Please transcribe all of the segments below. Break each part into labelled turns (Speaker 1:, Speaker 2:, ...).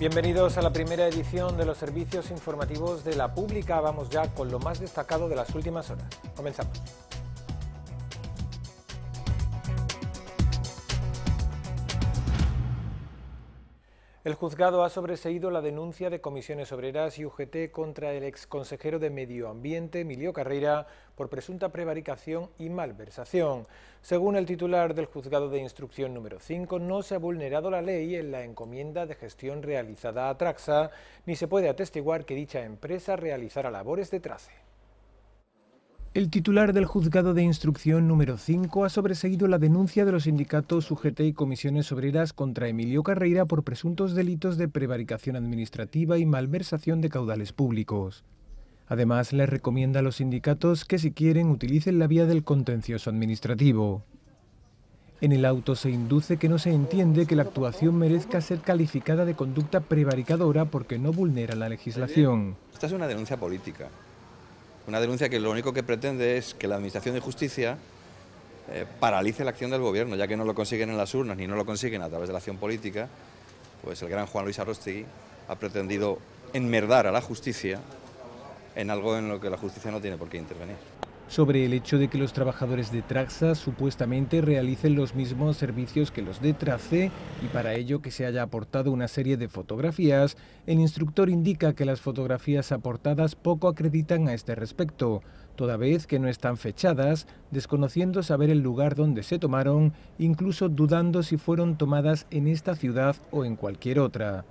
Speaker 1: Bienvenidos a la primera edición de los servicios informativos de la Pública. Vamos ya con lo más destacado de las últimas horas. Comenzamos. El juzgado ha sobreseído la denuncia de comisiones obreras y UGT contra el exconsejero de Medio Ambiente, Emilio Carrera, por presunta prevaricación y malversación. Según el titular del juzgado de instrucción número 5, no se ha vulnerado la ley en la encomienda de gestión realizada a Traxa, ni se puede atestiguar que dicha empresa realizara labores de trace. El titular del juzgado de instrucción número 5 ha sobreseído la denuncia de los sindicatos UGT y comisiones obreras contra Emilio Carreira por presuntos delitos de prevaricación administrativa y malversación de caudales públicos. Además, le recomienda a los sindicatos que si quieren utilicen la vía del contencioso administrativo. En el auto se induce que no se entiende que la actuación merezca ser calificada de conducta prevaricadora porque no vulnera la legislación.
Speaker 2: Esta es una denuncia política. Una denuncia que lo único que pretende es que la Administración de Justicia eh, paralice la acción del Gobierno, ya que no lo consiguen en las urnas ni no lo consiguen a través de la acción política, pues el gran Juan Luis Arrosti ha pretendido enmerdar a la justicia en algo en lo que la justicia no tiene por
Speaker 1: qué intervenir sobre el hecho de que los trabajadores de Traxa supuestamente realicen los mismos servicios que los de Trace y para ello que se haya aportado una serie de fotografías, el instructor indica que las fotografías aportadas poco acreditan a este respecto, toda vez que no están fechadas, desconociendo saber el lugar donde se tomaron, incluso dudando si fueron tomadas en esta ciudad o en cualquier otra.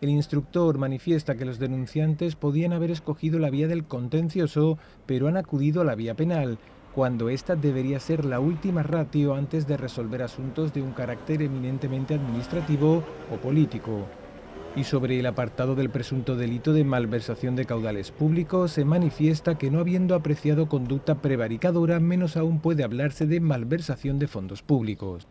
Speaker 1: El instructor manifiesta que los denunciantes podían haber escogido la vía del contencioso, pero han acudido a la vía penal, cuando esta debería ser la última ratio antes de resolver asuntos de un carácter eminentemente administrativo o político. Y sobre el apartado del presunto delito de malversación de caudales públicos, se manifiesta que no habiendo apreciado conducta prevaricadora, menos aún puede hablarse de malversación de fondos públicos.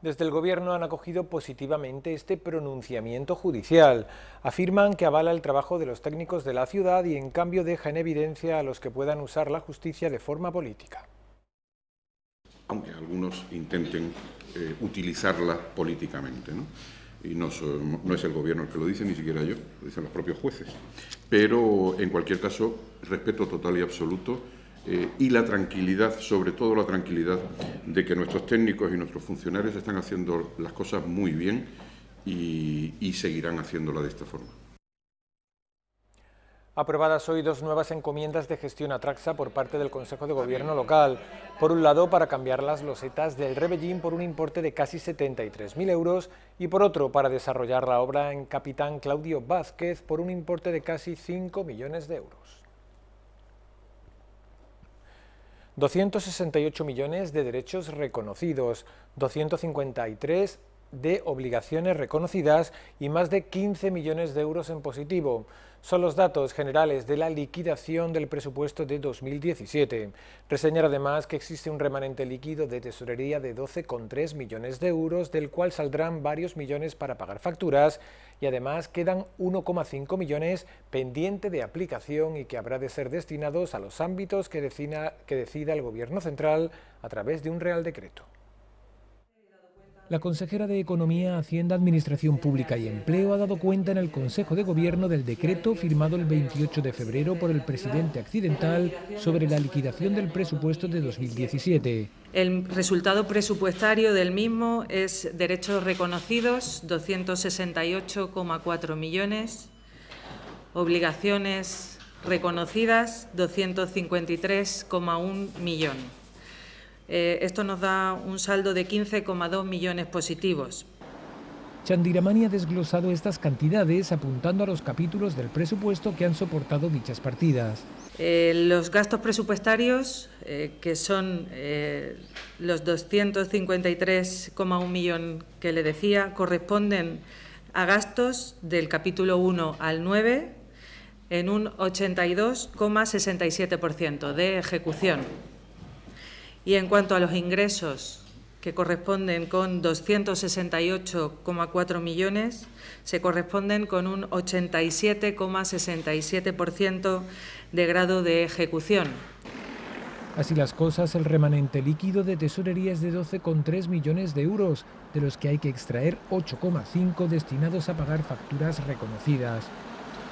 Speaker 1: Desde el Gobierno han acogido positivamente este pronunciamiento judicial. Afirman que avala el trabajo de los técnicos de la ciudad y en cambio deja en evidencia a los que puedan usar la justicia de forma política.
Speaker 3: Aunque algunos intenten eh, utilizarla políticamente, y no, es el Gobierno el que lo dice, ni siquiera yo, lo dicen los propios jueces. Pero, en cualquier caso, respeto total y absoluto eh, y la tranquilidad, sobre todo la tranquilidad de que nuestros técnicos y nuestros funcionarios están haciendo las cosas muy bien y, y seguirán haciéndola de esta forma.
Speaker 1: Aprobadas hoy dos nuevas encomiendas de gestión a Traxa por parte del Consejo de Gobierno local. Por un lado, para cambiar las losetas del Rebellín por un importe de casi 73.000 euros y por otro, para desarrollar la obra en Capitán Claudio Vázquez por un importe de casi 5 millones de euros. 268 millones de derechos reconocidos, 253 de obligaciones reconocidas y más de 15 millones de euros en positivo. Son los datos generales de la liquidación del presupuesto de 2017. Reseñar además que existe un remanente líquido de tesorería de 12,3 millones de euros, del cual saldrán varios millones para pagar facturas y además quedan 1,5 millones pendiente de aplicación y que habrá de ser destinados a los ámbitos que, decida, que decida el Gobierno central a través de un Real Decreto la consejera de Economía, Hacienda, Administración Pública y Empleo ha dado cuenta en el Consejo de Gobierno del decreto firmado el 28 de febrero por el presidente accidental sobre la liquidación del presupuesto de 2017.
Speaker 4: El resultado presupuestario del mismo es derechos reconocidos, 268,4 millones, obligaciones reconocidas, 253,1 millones. Eh, esto nos da un saldo de 15,2 millones positivos.
Speaker 1: Chandiramani ha desglosado estas cantidades apuntando a los capítulos del presupuesto que han soportado dichas partidas.
Speaker 4: Eh, los gastos presupuestarios, eh, que son los 253,1 millones que le decía, corresponden a gastos del capítulo 1 al 9 en un 82,67% de ejecución. Y en cuanto a los ingresos, que corresponden con 268,4 millones, se corresponden con un 87,67% de grado de ejecución.
Speaker 1: Así las cosas, el remanente líquido de tesorería es de 12,3 millones de euros, de los que hay que extraer 8,5 destinados a pagar facturas reconocidas.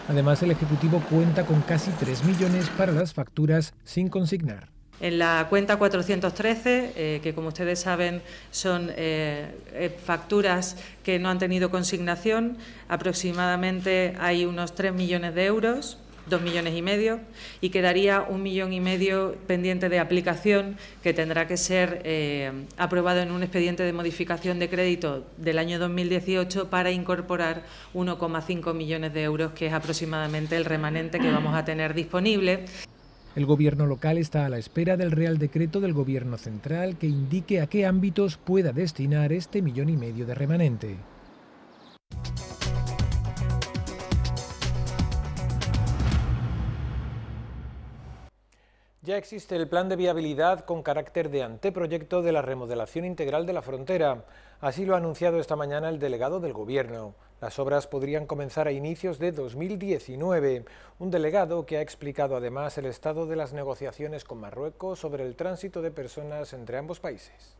Speaker 1: Además, el Ejecutivo cuenta con casi 3 millones para las facturas sin consignar.
Speaker 4: En la cuenta 413, eh, que como ustedes saben son eh, eh, facturas que no han tenido consignación, aproximadamente hay unos 3 millones de euros, 2 millones y medio, y quedaría un millón y medio pendiente de aplicación que tendrá que ser aprobado en un expediente de modificación de crédito del año 2018 para incorporar 1,5 millones de euros, que es aproximadamente el remanente que vamos a tener disponible.
Speaker 1: El gobierno local está a la espera del Real Decreto del Gobierno Central que indique a qué ámbitos pueda destinar este millón y medio de remanente. Ya existe el plan de viabilidad con carácter de anteproyecto de la remodelación integral de la frontera. Así lo ha anunciado esta mañana el delegado del Gobierno. Las obras podrían comenzar a inicios de 2019. Un delegado que ha explicado además el estado de las negociaciones con Marruecos sobre el tránsito de personas entre ambos países.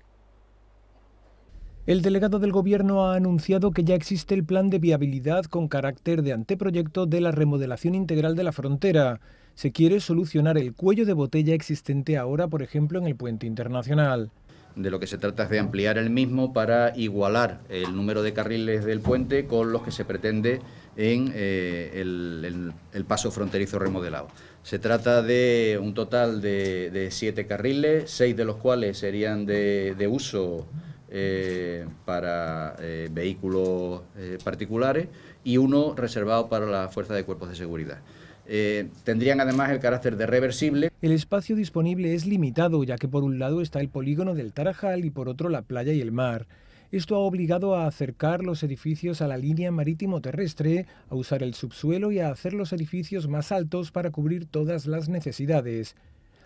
Speaker 1: El delegado del Gobierno ha anunciado que ya existe el plan de viabilidad con carácter de anteproyecto de la remodelación integral de la frontera. Se quiere solucionar el cuello de botella existente ahora, por ejemplo, en el puente internacional de
Speaker 5: lo que se trata es de ampliar el mismo para igualar el número de carriles del puente con los que se pretende en eh, el, paso fronterizo remodelado. Se trata de un total de, siete carriles, seis de los cuales serían de, uso eh, para eh, vehículos particulares y uno reservado para la Fuerza de Cuerpos de Seguridad. Eh, tendrían además el carácter de reversible.
Speaker 1: El espacio disponible es limitado, ya que por un lado está el polígono del Tarajal y por otro la playa y el mar. Esto ha obligado a acercar los edificios a la línea marítimo-terrestre, a usar el subsuelo y a hacer los edificios más altos para cubrir todas las necesidades.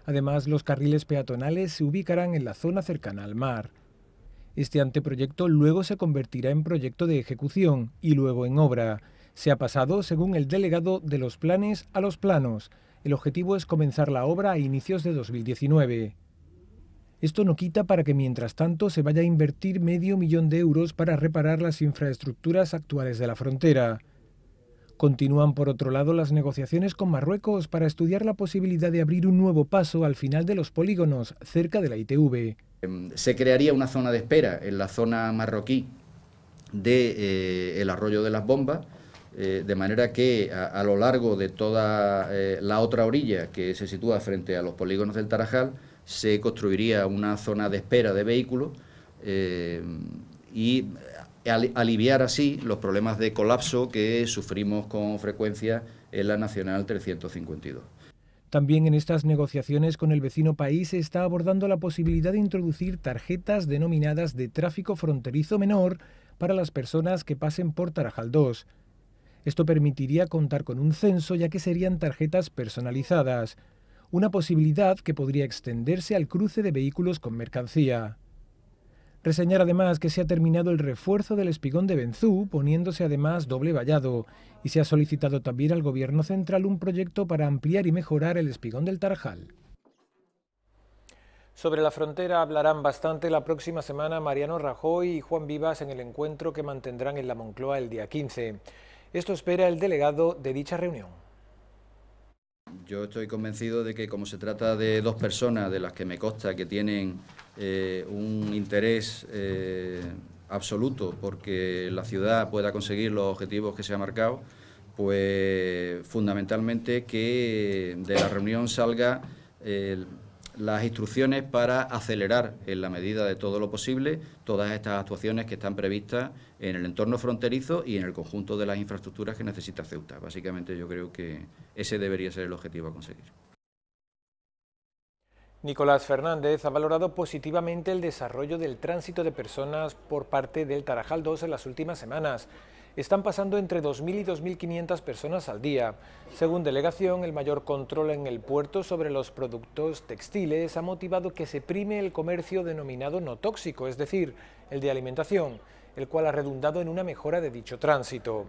Speaker 1: Además, los carriles peatonales se ubicarán en la zona cercana al mar. Este anteproyecto luego se convertirá en proyecto de ejecución y luego en obra. Se ha pasado, según el delegado, de los planes a los planos. El objetivo es comenzar la obra a inicios de 2019. Esto no quita para que mientras tanto se vaya a invertir medio millón de euros para reparar las infraestructuras actuales de la frontera. Continúan por otro lado las negociaciones con Marruecos para estudiar la posibilidad de abrir un nuevo paso al final de los polígonos, cerca de la ITV.
Speaker 5: Em, se crearía una zona de espera en la zona marroquí del de, eh, el arroyo de las bombas eh, de manera que a, lo largo de toda eh, la otra orilla que se sitúa frente a los polígonos del Tarajal, se construiría una zona de espera de vehículos eh, y aliviar así los problemas de colapso que sufrimos con frecuencia en la Nacional 352.
Speaker 1: También en estas negociaciones con el vecino país se está abordando la posibilidad de introducir tarjetas denominadas de tráfico fronterizo menor para las personas que pasen por Tarajal 2. Esto permitiría contar con un censo ya que serían tarjetas personalizadas, una posibilidad que podría extenderse al cruce de vehículos con mercancía. Reseñar además que se ha terminado el refuerzo del espigón de Benzú, poniéndose además doble vallado, y se ha solicitado también al Gobierno central un proyecto para ampliar y mejorar el espigón del Tarjal. Sobre la frontera hablarán bastante la próxima semana Mariano Rajoy y Juan Vivas en el encuentro que mantendrán en la Moncloa el día 15. Esto espera el delegado de dicha reunión.
Speaker 5: Yo estoy convencido de que como se trata de dos personas de las que me consta que tienen eh, un interés eh, absoluto porque la ciudad pueda conseguir los objetivos que se ha marcado, pues fundamentalmente que de la reunión salga las instrucciones para acelerar en la medida de todo lo posible todas estas actuaciones que están previstas en el entorno fronterizo y en el conjunto de las infraestructuras que necesita Ceuta. Básicamente yo creo que ese debería ser el objetivo a conseguir.
Speaker 1: Nicolás Fernández ha valorado positivamente el desarrollo del tránsito de personas por parte del Tarajal 2 en las últimas semanas están pasando entre 2.000 y 2.500 personas al día. Según delegación, el mayor control en el puerto sobre los productos textiles ha motivado que se prime el comercio denominado no tóxico, es decir, el de alimentación, el cual ha redundado en una mejora de dicho tránsito.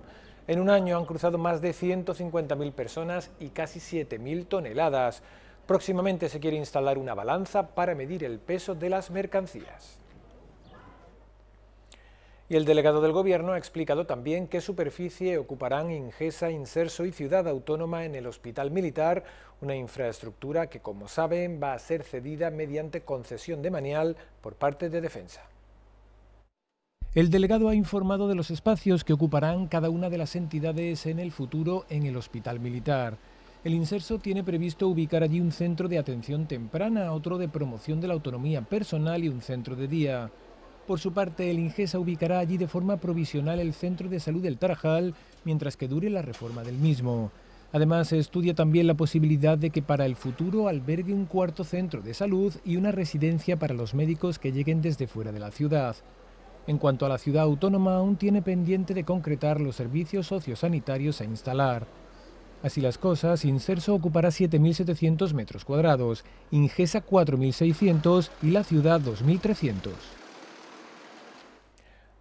Speaker 1: En un año han cruzado más de 150.000 personas y casi 7.000 toneladas. Próximamente se quiere instalar una balanza para medir el peso de las mercancías. Y el delegado del Gobierno ha explicado también qué superficie ocuparán Ingesa, Inserso y Ciudad Autónoma en el Hospital Militar, una infraestructura que, como saben, va a ser cedida mediante concesión de manial por parte de Defensa. El delegado ha informado de los espacios que ocuparán cada una de las entidades en el futuro en el Hospital Militar. El Inserso tiene previsto ubicar allí un centro de atención temprana, otro de promoción de la autonomía personal y un centro de día. Por su parte, el Ingesa ubicará allí de forma provisional el Centro de Salud del Tarajal, mientras que dure la reforma del mismo. Además, se estudia también la posibilidad de que para el futuro albergue un cuarto centro de salud y una residencia para los médicos que lleguen desde fuera de la ciudad. En cuanto a la ciudad autónoma, aún tiene pendiente de concretar los servicios sociosanitarios a instalar. Así las cosas, Inserso ocupará 7.700 metros cuadrados, Ingesa 4.600 y la ciudad 2.300.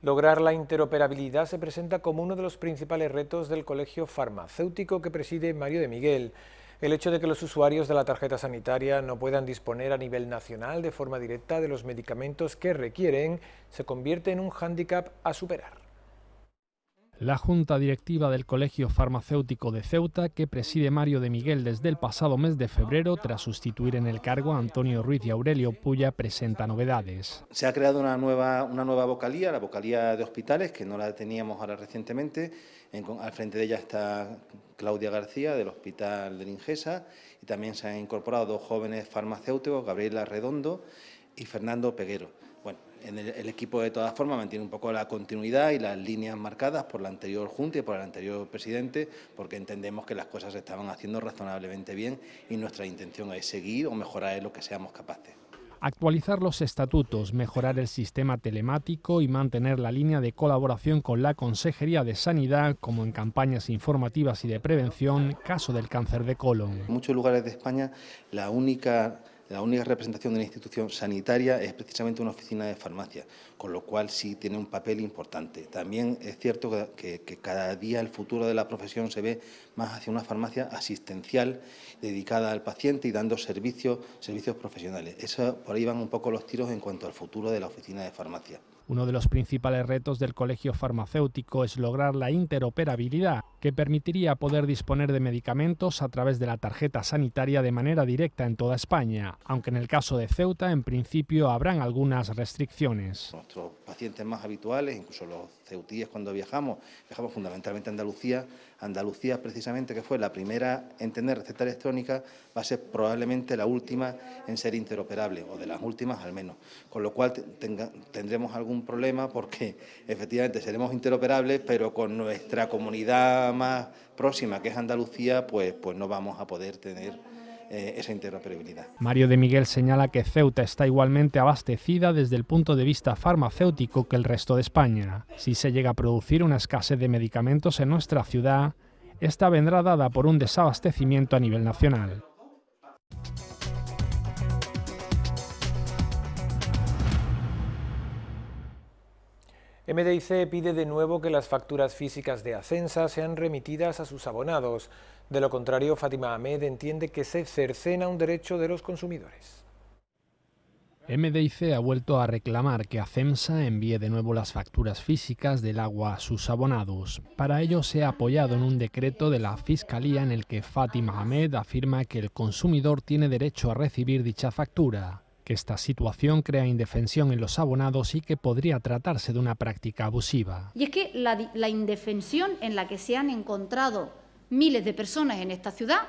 Speaker 1: Lograr la interoperabilidad se presenta como uno de los principales retos del colegio farmacéutico que preside Mario de Miguel. El hecho de que los usuarios de la tarjeta sanitaria no puedan disponer a nivel nacional de forma directa de los medicamentos que requieren se convierte en un hándicap a superar.
Speaker 6: La Junta Directiva del Colegio Farmacéutico de Ceuta, que preside Mario de Miguel desde el pasado mes de febrero, tras sustituir en el cargo a Antonio Ruiz y Aurelio Puya, presenta novedades.
Speaker 2: Se ha creado una nueva, una nueva vocalía, la vocalía de hospitales, que no la teníamos ahora recientemente. al frente de ella está Claudia García, del Hospital de Lingesa, y también se han incorporado dos jóvenes farmacéuticos, Gabriela Redondo y Fernando Peguero el, equipo de todas formas mantiene un poco la continuidad y las líneas marcadas por la anterior Junta y por el anterior presidente, porque entendemos que las cosas se estaban haciendo razonablemente bien y nuestra intención es seguir o mejorar lo que seamos capaces.
Speaker 6: Actualizar los estatutos, mejorar el sistema telemático y mantener la línea de colaboración con la Consejería de Sanidad, como en campañas informativas y de prevención, caso del cáncer de colon.
Speaker 2: En muchos lugares de España la única la única representación de una institución sanitaria es precisamente una oficina de farmacia, con lo cual sí tiene un papel importante. También es cierto que, cada día el futuro de la profesión se ve más hacia una farmacia asistencial, dedicada al paciente y dando servicios, servicios profesionales. Eso, por ahí van un poco los tiros en cuanto al futuro de la oficina de farmacia.
Speaker 6: Uno de los principales retos del colegio farmacéutico es lograr la interoperabilidad, que permitiría poder disponer de medicamentos a través de la tarjeta sanitaria de manera directa en toda España, aunque en el caso de Ceuta en principio habrán algunas restricciones.
Speaker 2: Nuestros pacientes más habituales, incluso los ceutíes cuando viajamos, viajamos fundamentalmente a Andalucía, Andalucía, precisamente, que fue la primera en tener receta electrónica, va a ser probablemente la última en ser interoperable, o de las últimas al menos. Con lo cual tendremos algún problema porque efectivamente seremos interoperables, pero con nuestra comunidad más próxima, que es Andalucía, pues, pues no vamos a poder tener eh, esa interoperabilidad.
Speaker 6: Mario de Miguel señala que Ceuta está igualmente abastecida desde el punto de vista farmacéutico que el resto de España. Si se llega a producir una escasez de medicamentos en nuestra ciudad, esta vendrá dada por un desabastecimiento a nivel nacional.
Speaker 1: MDIC pide de nuevo que las facturas físicas de Ascensa sean remitidas a sus abonados. De lo contrario, Fátima Ahmed entiende que se cercena un derecho de los consumidores.
Speaker 6: MDIC ha vuelto a reclamar que ACEMSA envíe de nuevo las facturas físicas del agua a sus abonados. Para ello se ha apoyado en un decreto de la Fiscalía en el que Fátima Ahmed afirma que el consumidor tiene derecho a recibir dicha factura, que esta situación crea indefensión en los abonados y que podría tratarse de una práctica abusiva.
Speaker 5: Y es que la, la indefensión en la que se han encontrado miles de personas en esta ciudad,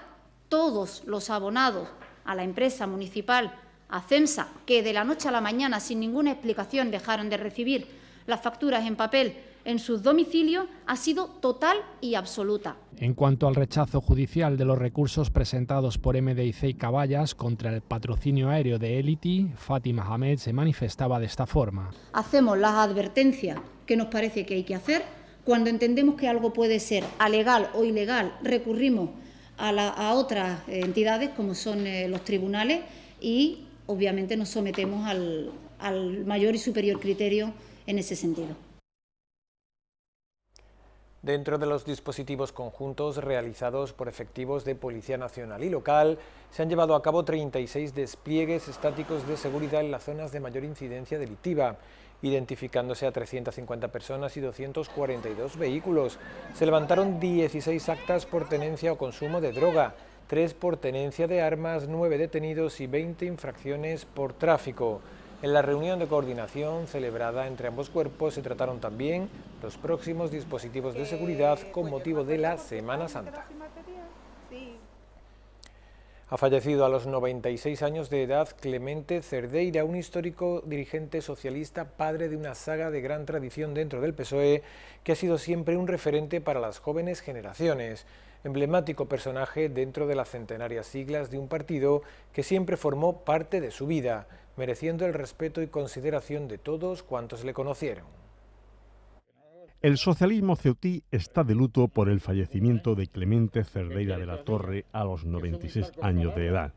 Speaker 5: todos los abonados a la empresa municipal ACEMSA, que de la noche a la mañana, sin ninguna explicación, dejaron de recibir las facturas en papel en sus domicilios ha sido total y absoluta.
Speaker 6: En cuanto al rechazo judicial de los recursos presentados por MDIC y Caballas contra el patrocinio aéreo de Elity, Fátima Hamed se manifestaba de esta forma.
Speaker 5: Hacemos las advertencias que nos parece que hay que hacer cuando entendemos que algo puede ser alegal o ilegal, recurrimos a, otras entidades, como son eh, los tribunales, y obviamente nos sometemos al mayor y superior criterio en ese sentido.
Speaker 1: Dentro de los dispositivos conjuntos realizados por efectivos de Policía Nacional y local, se han llevado a cabo 36 despliegues estáticos de seguridad en las zonas de mayor incidencia delictiva identificándose a 350 personas y 242 vehículos. Se levantaron 16 actas por tenencia o consumo de droga, 3 por tenencia de armas, 9 detenidos y 20 infracciones por tráfico. En la reunión de coordinación celebrada entre ambos cuerpos se trataron también los próximos dispositivos de seguridad con motivo de la Semana Santa. Ha fallecido a los 96 años de edad Clemente Cerdeira, un histórico dirigente socialista, padre de una saga de gran tradición dentro del PSOE, que ha sido siempre un referente para las jóvenes generaciones, emblemático personaje dentro de las centenarias siglas de un partido que siempre formó parte de su vida, mereciendo el respeto y consideración de todos cuantos le conocieron.
Speaker 7: El socialismo ceutí está de luto por el fallecimiento de Clemente Cerdeira de la Torre a los 96 años de edad.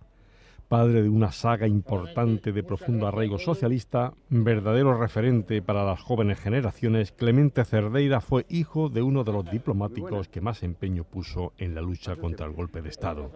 Speaker 7: Padre de una saga importante de profundo arraigo socialista, verdadero referente para las jóvenes generaciones, Clemente Cerdeira fue hijo de uno de los diplomáticos que más empeño puso en la lucha contra el golpe de Estado.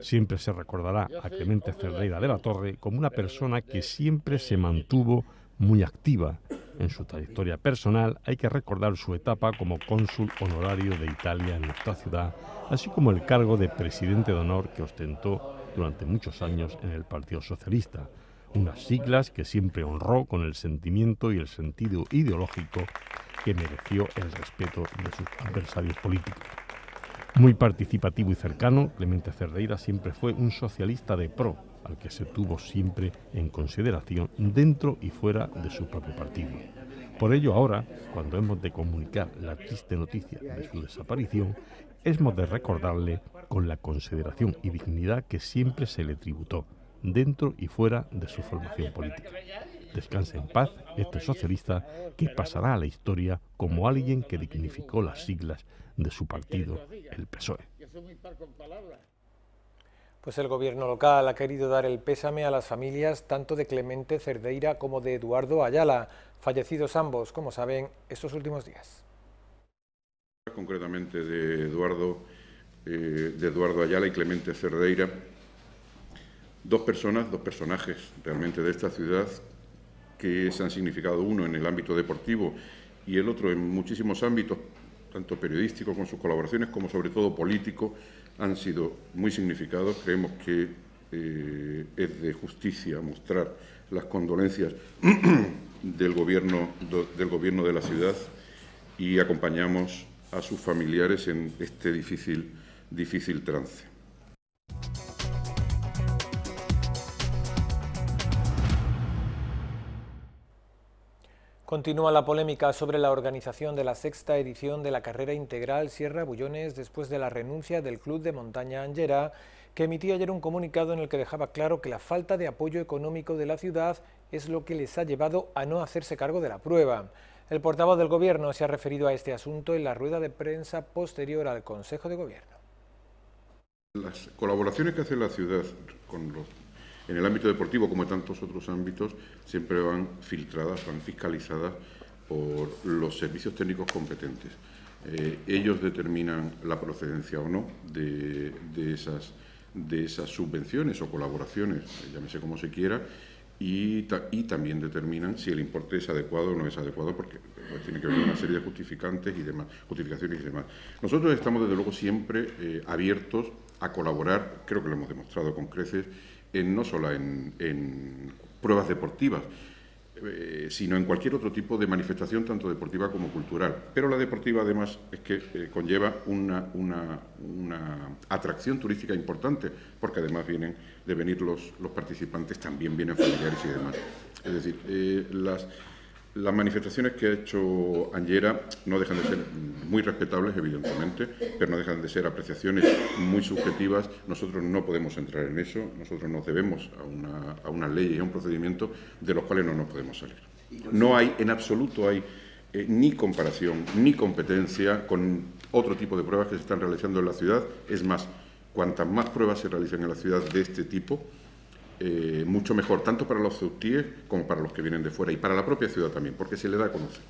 Speaker 7: Siempre se recordará a Clemente Cerdeira de la Torre como una persona que siempre se mantuvo muy activa en su trayectoria personal hay que recordar su etapa como cónsul honorario de Italia en esta ciudad, así como el cargo de presidente de honor que ostentó durante muchos años en el Partido Socialista, unas siglas que siempre honró con el sentimiento y el sentido ideológico que mereció el respeto de sus adversarios políticos. Muy participativo y cercano, Clemente Cerdeira siempre fue un socialista de pro, al que se tuvo siempre en consideración dentro y fuera de su propio partido. Por ello ahora, cuando hemos de comunicar la triste noticia de su desaparición, hemos de recordarle con la consideración y dignidad que siempre se le tributó, dentro y fuera de su formación política. Descanse en paz este socialista que pasará a la historia como alguien que dignificó las siglas de su partido, el PSOE.
Speaker 1: Pues el gobierno local ha querido dar el pésame a las familias tanto de Clemente Cerdeira como de Eduardo Ayala, fallecidos ambos, como saben, estos últimos días.
Speaker 3: Concretamente de Eduardo, eh, de Eduardo Ayala y Clemente Cerdeira, dos personas, dos personajes realmente de esta ciudad que se han significado uno en el ámbito deportivo y el otro en muchísimos ámbitos, tanto periodístico con sus colaboraciones como sobre todo político, han sido muy significados. Creemos que eh, es de justicia mostrar las condolencias del gobierno, del gobierno de la ciudad y acompañamos a sus familiares en este difícil, difícil trance.
Speaker 1: Continúa la polémica sobre la organización de la sexta edición de la carrera integral Sierra Bullones después de la renuncia del Club de Montaña Angera, que emitía ayer un comunicado en el que dejaba claro que la falta de apoyo económico de la ciudad es lo que les ha llevado a no hacerse cargo de la prueba. El portavoz del Gobierno se ha referido a este asunto en la rueda de prensa posterior al Consejo de Gobierno.
Speaker 3: Las colaboraciones que hace la ciudad con los en el ámbito deportivo, como en tantos otros ámbitos, siempre van filtradas, van fiscalizadas por los servicios técnicos competentes. Eh, ellos determinan la procedencia o no de, esas, subvenciones o colaboraciones, llámese como se quiera, y, también determinan si el importe es adecuado o no es adecuado, porque pues, tiene que haber una serie de justificantes y demás, justificaciones y demás. Nosotros estamos, desde luego, siempre eh, abiertos a colaborar, creo que lo hemos demostrado con creces, no solo en, pruebas deportivas, eh, sino en cualquier otro tipo de manifestación, tanto deportiva como cultural. Pero la deportiva, además, es que eh, conlleva una, atracción turística importante, porque además vienen de venir los, los participantes, también vienen familiares y demás. Es decir, eh, las las manifestaciones que ha hecho Angera no dejan de ser muy respetables, evidentemente, pero no dejan de ser apreciaciones muy subjetivas. Nosotros no podemos entrar en eso, nosotros nos debemos a, una, ley y a un procedimiento de los cuales no nos podemos salir. No hay, en absoluto hay eh, ni comparación ni competencia con otro tipo de pruebas que se están realizando en la ciudad. Es más, cuantas más pruebas se realizan en la ciudad de este tipo, eh, mucho mejor, tanto para los ceutíes como para los que vienen de fuera y para la propia ciudad también, porque se le da a conocer.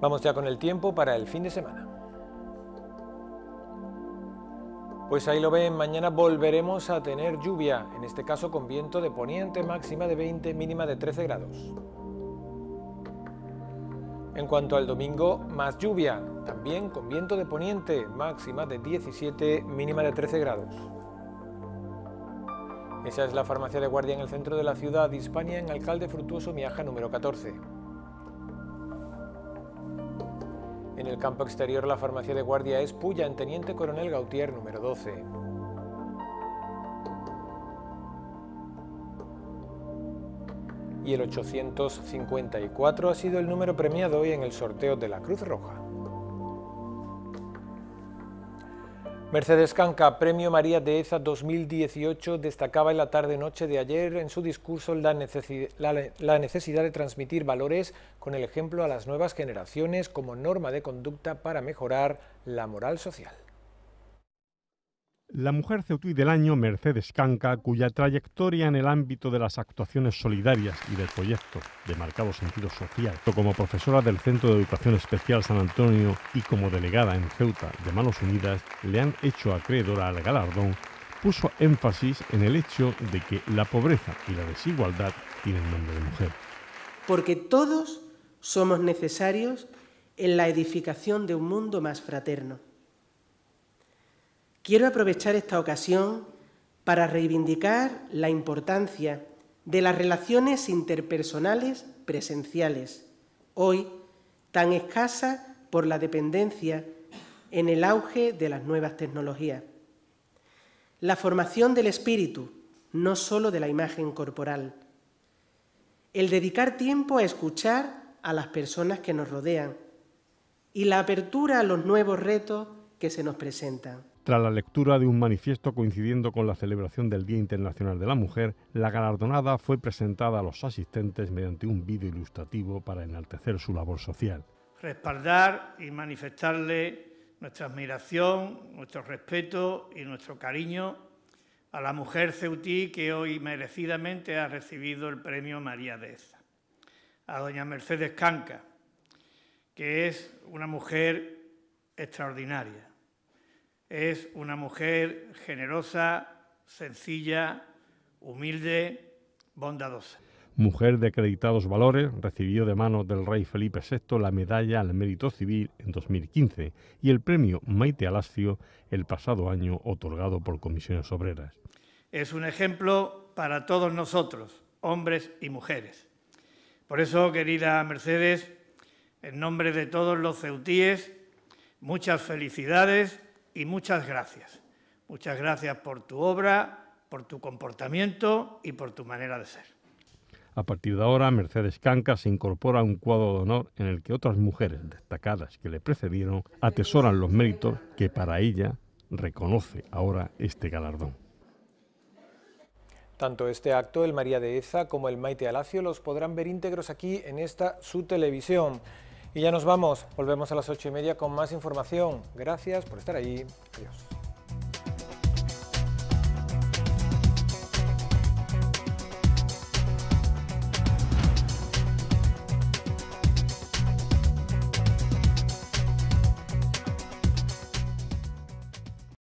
Speaker 1: Vamos ya con el tiempo para el fin de semana. Pues ahí lo ven, mañana volveremos a tener lluvia, en este caso con viento de poniente máxima de 20, mínima de 13 grados. En cuanto al domingo, más lluvia, también con viento de poniente, máxima de 17, mínima de 13 grados. Esa es la farmacia de guardia en el centro de la ciudad de Hispania, en Alcalde Fructuoso Miaja número 14. En el campo exterior, la farmacia de guardia es Puya, en Teniente Coronel Gautier número 12. y el 854 ha sido el número premiado hoy en el sorteo de la Cruz Roja. Mercedes Canca, Premio María de Eza 2018, destacaba en la tarde-noche de ayer en su discurso la, la, necesidad de transmitir valores con el ejemplo a las nuevas generaciones como norma de conducta para mejorar la moral social.
Speaker 7: La mujer ceutí del año, Mercedes Canca, cuya trayectoria en el ámbito de las actuaciones solidarias y del proyecto de marcado sentido social, como profesora del Centro de Educación Especial San Antonio y como delegada en Ceuta de Manos Unidas, le han hecho acreedora al galardón, puso énfasis en el hecho de que la pobreza y la desigualdad tienen nombre de
Speaker 4: mujer. Porque todos somos necesarios en la edificación de un mundo más fraterno. Quiero aprovechar esta ocasión para reivindicar la importancia de las relaciones interpersonales presenciales, hoy tan escasas por la dependencia en el auge de las nuevas tecnologías. La formación del espíritu, no solo de la imagen corporal. El dedicar tiempo a escuchar a las personas que nos rodean y la apertura a los nuevos retos que se nos presentan.
Speaker 7: Tras la lectura de un manifiesto coincidiendo con la celebración del Día Internacional de la Mujer, la galardonada fue presentada a los asistentes mediante un vídeo ilustrativo para enaltecer su labor social.
Speaker 8: Respaldar y manifestarle nuestra admiración, nuestro respeto y nuestro cariño a la mujer ceutí que hoy merecidamente ha recibido el premio María Deza, a doña Mercedes Canca, que es una mujer extraordinaria es una mujer generosa, sencilla, humilde, bondadosa.
Speaker 7: Mujer de acreditados valores, recibió de manos del rey Felipe VI la medalla al mérito civil en 2015 y el premio Maite Alascio... el pasado año otorgado por comisiones obreras.
Speaker 8: Es un ejemplo para todos nosotros, hombres y mujeres. Por eso, querida Mercedes, en nombre de todos los ceutíes, muchas felicidades y muchas gracias. Muchas gracias por tu obra, por tu comportamiento y por tu manera de ser.
Speaker 7: A partir de ahora, Mercedes Canca se incorpora a un cuadro de honor en el que otras mujeres destacadas que le precedieron atesoran los méritos que para ella reconoce ahora este galardón.
Speaker 1: Tanto este acto, el María de Eza, como el Maite Alacio los podrán ver íntegros aquí en esta su televisión. Y ya nos vamos. Volvemos a las ocho y media con más información. Gracias por estar ahí. Adiós.